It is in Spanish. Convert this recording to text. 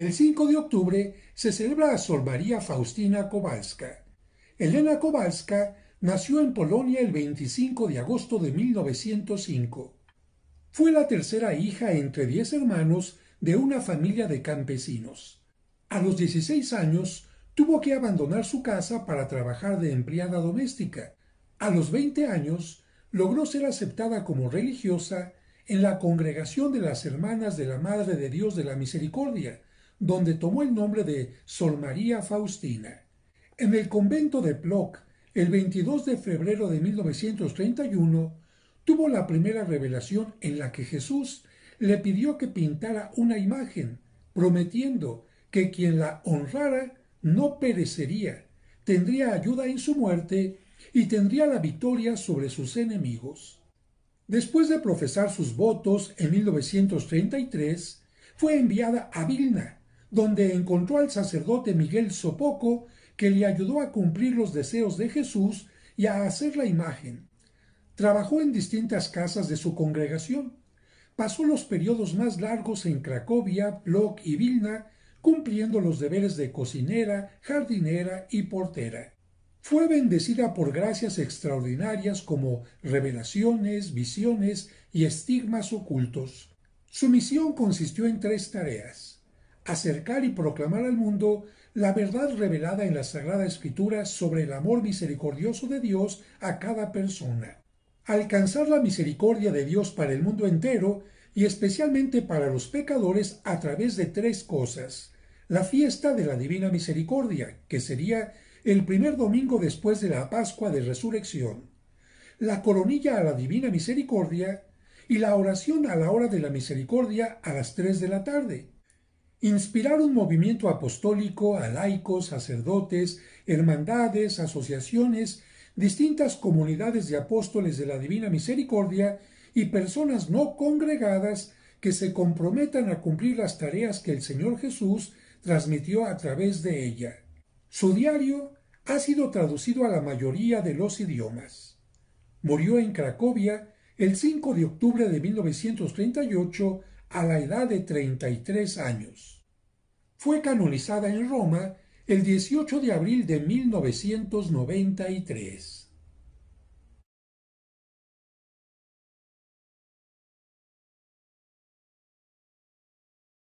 El 5 de octubre se celebra a Sor María Faustina Kowalska. Elena Kowalska nació en Polonia el 25 de agosto de 1905. Fue la tercera hija entre diez hermanos de una familia de campesinos. A los 16 años tuvo que abandonar su casa para trabajar de empleada doméstica. A los 20 años logró ser aceptada como religiosa en la Congregación de las Hermanas de la Madre de Dios de la Misericordia, donde tomó el nombre de Sol María Faustina. En el convento de Plock, el 22 de febrero de 1931, tuvo la primera revelación en la que Jesús le pidió que pintara una imagen, prometiendo que quien la honrara no perecería, tendría ayuda en su muerte y tendría la victoria sobre sus enemigos. Después de profesar sus votos en 1933, fue enviada a Vilna, donde encontró al sacerdote Miguel Sopoco, que le ayudó a cumplir los deseos de Jesús y a hacer la imagen. Trabajó en distintas casas de su congregación. Pasó los periodos más largos en Cracovia, Plock y Vilna, cumpliendo los deberes de cocinera, jardinera y portera. Fue bendecida por gracias extraordinarias como revelaciones, visiones y estigmas ocultos. Su misión consistió en tres tareas acercar y proclamar al mundo la verdad revelada en la Sagrada Escritura sobre el amor misericordioso de Dios a cada persona. Alcanzar la misericordia de Dios para el mundo entero y especialmente para los pecadores a través de tres cosas. La fiesta de la Divina Misericordia, que sería el primer domingo después de la Pascua de Resurrección. La coronilla a la Divina Misericordia y la oración a la hora de la misericordia a las tres de la tarde inspirar un movimiento apostólico a laicos, sacerdotes, hermandades, asociaciones, distintas comunidades de apóstoles de la Divina Misericordia y personas no congregadas que se comprometan a cumplir las tareas que el Señor Jesús transmitió a través de ella. Su diario ha sido traducido a la mayoría de los idiomas. Murió en Cracovia el 5 de octubre de 1938 a la edad de 33 años. Fue canonizada en Roma el 18 de abril de 1993.